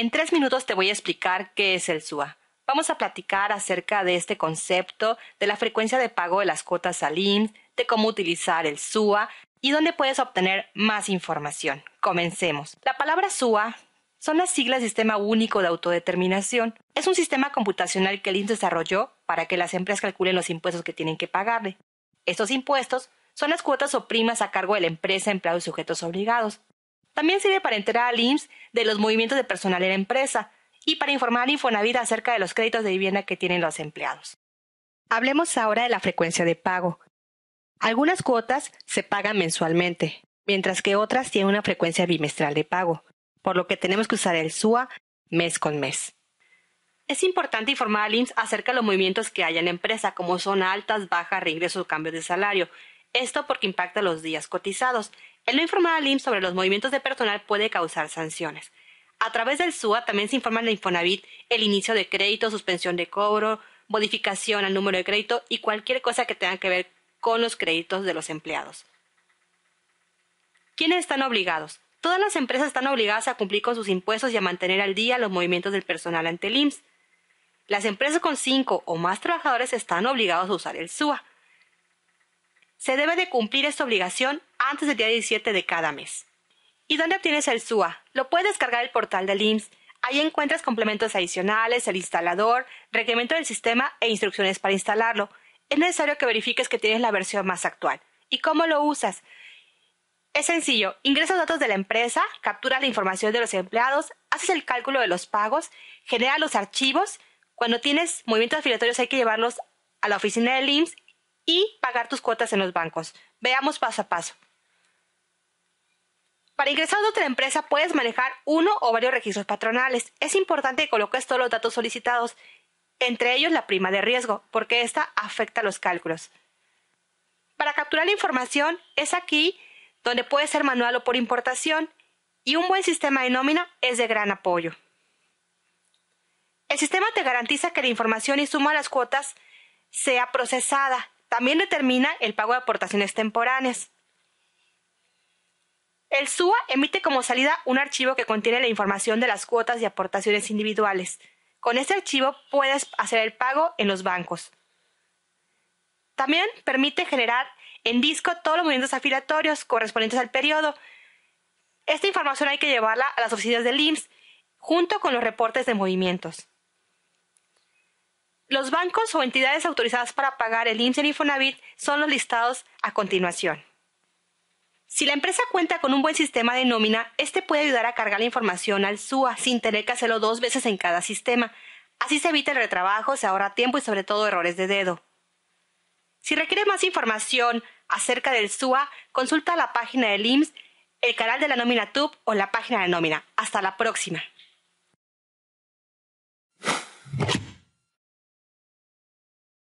En tres minutos te voy a explicar qué es el SUA. Vamos a platicar acerca de este concepto, de la frecuencia de pago de las cuotas al IMSS, de cómo utilizar el SUA y dónde puedes obtener más información. Comencemos. La palabra SUA son las siglas Sistema Único de Autodeterminación. Es un sistema computacional que el IMSS desarrolló para que las empresas calculen los impuestos que tienen que pagarle. Estos impuestos son las cuotas o primas a cargo de la empresa, empleados y sujetos obligados. También sirve para enterar al IMSS de los movimientos de personal en la empresa y para informar a Infonavit acerca de los créditos de vivienda que tienen los empleados. Hablemos ahora de la frecuencia de pago. Algunas cuotas se pagan mensualmente, mientras que otras tienen una frecuencia bimestral de pago, por lo que tenemos que usar el SUA mes con mes. Es importante informar al IMSS acerca de los movimientos que hay en la empresa, como son altas, bajas, reingresos o cambios de salario. Esto porque impacta los días cotizados. El no informar al IMSS sobre los movimientos de personal puede causar sanciones. A través del SUA también se informa la Infonavit el inicio de crédito, suspensión de cobro, modificación al número de crédito y cualquier cosa que tenga que ver con los créditos de los empleados. ¿Quiénes están obligados? Todas las empresas están obligadas a cumplir con sus impuestos y a mantener al día los movimientos del personal ante el IMSS. Las empresas con cinco o más trabajadores están obligados a usar el SUA. Se debe de cumplir esta obligación antes del día 17 de cada mes. ¿Y dónde obtienes el SUA? Lo puedes descargar el portal del IMSS. Ahí encuentras complementos adicionales, el instalador, reglamento del sistema e instrucciones para instalarlo. Es necesario que verifiques que tienes la versión más actual. ¿Y cómo lo usas? Es sencillo, ingresas datos de la empresa, capturas la información de los empleados, haces el cálculo de los pagos, genera los archivos. Cuando tienes movimientos afiliatorios hay que llevarlos a la oficina del IMSS y pagar tus cuotas en los bancos. Veamos paso a paso. Para ingresar a otra empresa puedes manejar uno o varios registros patronales. Es importante que coloques todos los datos solicitados, entre ellos la prima de riesgo, porque esta afecta los cálculos. Para capturar la información es aquí donde puede ser manual o por importación, y un buen sistema de nómina es de gran apoyo. El sistema te garantiza que la información y suma de las cuotas sea procesada. También determina el pago de aportaciones temporales. El SUA emite como salida un archivo que contiene la información de las cuotas y aportaciones individuales. Con este archivo puedes hacer el pago en los bancos. También permite generar en disco todos los movimientos afiliatorios correspondientes al periodo. Esta información hay que llevarla a las oficinas del IMSS junto con los reportes de movimientos. Los bancos o entidades autorizadas para pagar el IMSS y Infonavit son los listados a continuación. Si la empresa cuenta con un buen sistema de nómina, este puede ayudar a cargar la información al SUA sin tener que hacerlo dos veces en cada sistema. Así se evita el retrabajo, se ahorra tiempo y sobre todo errores de dedo. Si requiere más información acerca del SUA, consulta la página del IMSS, el canal de la nómina TUB o la página de nómina. Hasta la próxima.